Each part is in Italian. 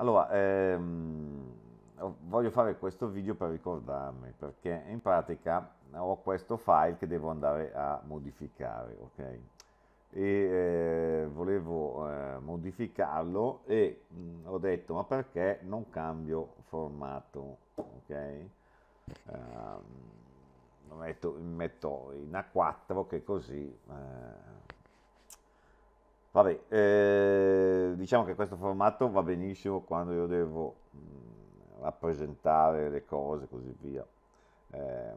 Allora, ehm, voglio fare questo video per ricordarmi, perché in pratica ho questo file che devo andare a modificare, ok? E eh, volevo eh, modificarlo e mh, mm, ho detto ma perché non cambio formato, ok? Um, lo metto, metto in A4 che così... Eh, Vabbè, eh, diciamo che questo formato va benissimo quando io devo mm, rappresentare le cose e così via. Eh,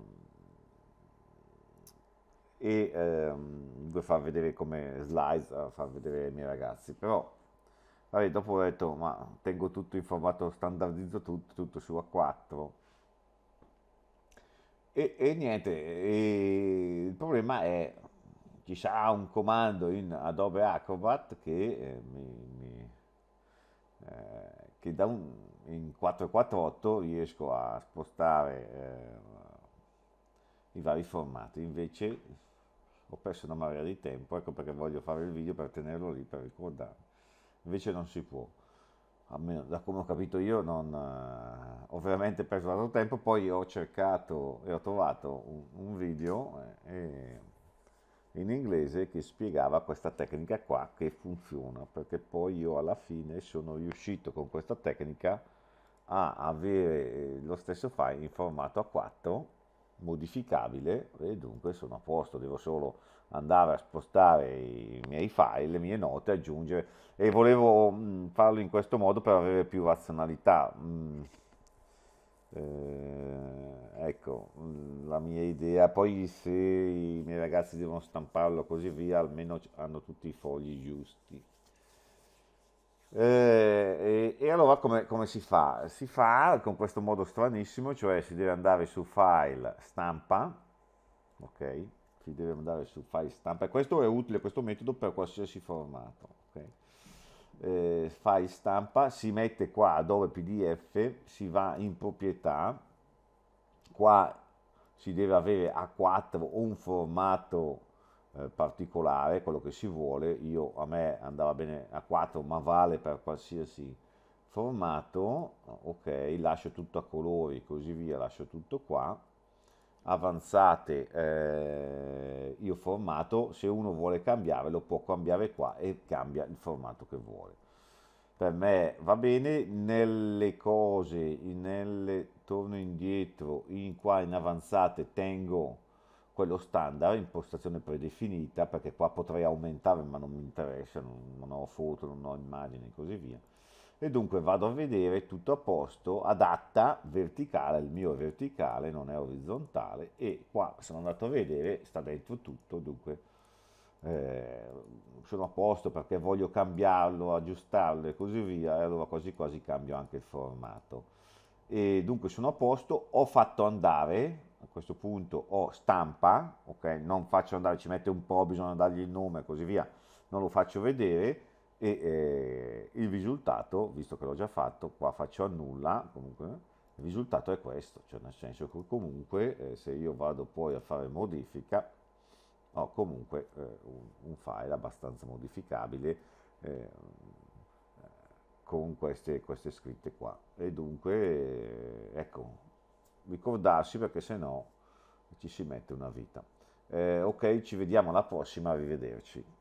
e ehm, devo far vedere come slides, eh, far vedere i miei ragazzi. Però, vabbè, dopo ho detto, ma tengo tutto in formato, standardizzo tutto, tutto su A4. E, e niente, e il problema è ci sarà un comando in Adobe Acrobat che, eh, mi, mi, eh, che da un, in 448 riesco a spostare eh, i vari formati, invece ho perso una marea di tempo, ecco perché voglio fare il video per tenerlo lì, per ricordarmi, invece non si può. Almeno, da come ho capito io non, eh, ho veramente perso tanto tempo, poi ho cercato e ho trovato un, un video eh, e, in inglese che spiegava questa tecnica qua che funziona perché poi io alla fine sono riuscito con questa tecnica a avere lo stesso file in formato A4 modificabile e dunque sono a posto devo solo andare a spostare i miei file le mie note aggiungere e volevo mm, farlo in questo modo per avere più razionalità mh, mm. Eh, ecco mm, la mia idea. Poi, se i miei ragazzi devono stamparlo così via, almeno hanno tutti i fogli giusti. Eh, e, e, allora come, come, si fa? Si fa con questo modo stranissimo, cioè si deve andare su file stampa, ok? Si deve andare su file stampa e questo è utile, questo metodo per qualsiasi formato, ok? eh, file stampa, si mette qua dove PDF, si va in proprietà, qua si deve avere A4 o un formato eh, particolare, quello che si vuole, io a me andava bene A4 ma vale per qualsiasi formato, ok, lascio tutto a colori così via, lascio tutto qua, avanzate eh, io formato, se uno vuole cambiare lo può cambiare qua e cambia il formato che vuole. Per me va bene, nelle cose, nelle, torno indietro, in qua in avanzate tengo quello standard, impostazione predefinita, perché qua potrei aumentare ma non mi interessa, non, non ho foto, non ho immagini e così via e dunque vado a vedere tutto a posto, adatta, verticale, il mio è verticale, non è orizzontale e qua sono andato a vedere, sta dentro tutto, dunque eh, sono a posto perché voglio cambiarlo, aggiustarlo e così via, e allora quasi quasi cambio anche il formato. E dunque sono a posto, ho fatto andare, a questo punto ho stampa, ok, non faccio andare, ci mette un po', bisogna dargli il nome e così via, non lo faccio vedere, e eh, il risultato, visto che l'ho già fatto, qua faccio annulla, comunque, il risultato è questo, cioè nel senso che comunque eh, se io vado poi a fare modifica, ho comunque eh, un, un, file abbastanza modificabile eh, con queste, queste, scritte qua. E dunque, eh, ecco, ricordarsi perché se no ci si mette una vita. Eh, ok, ci vediamo alla prossima, arrivederci.